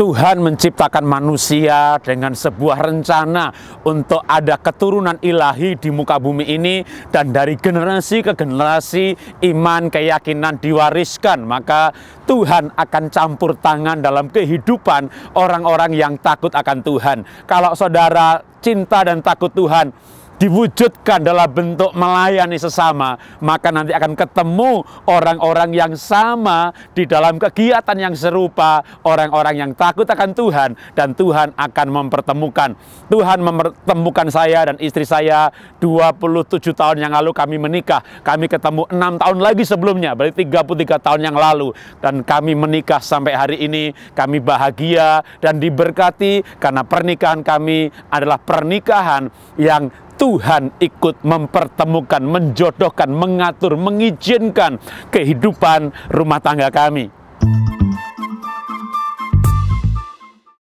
Tuhan menciptakan manusia dengan sebuah rencana untuk ada keturunan ilahi di muka bumi ini dan dari generasi ke generasi iman keyakinan diwariskan maka Tuhan akan campur tangan dalam kehidupan orang-orang yang takut akan Tuhan. Kalau saudara cinta dan takut Tuhan, diwujudkan dalam bentuk melayani sesama, maka nanti akan ketemu orang-orang yang sama di dalam kegiatan yang serupa, orang-orang yang takut akan Tuhan, dan Tuhan akan mempertemukan. Tuhan mempertemukan saya dan istri saya 27 tahun yang lalu kami menikah, kami ketemu enam tahun lagi sebelumnya, berarti 33 tahun yang lalu, dan kami menikah sampai hari ini, kami bahagia dan diberkati karena pernikahan kami adalah pernikahan yang Tuhan ikut mempertemukan, menjodohkan, mengatur, mengizinkan kehidupan rumah tangga kami.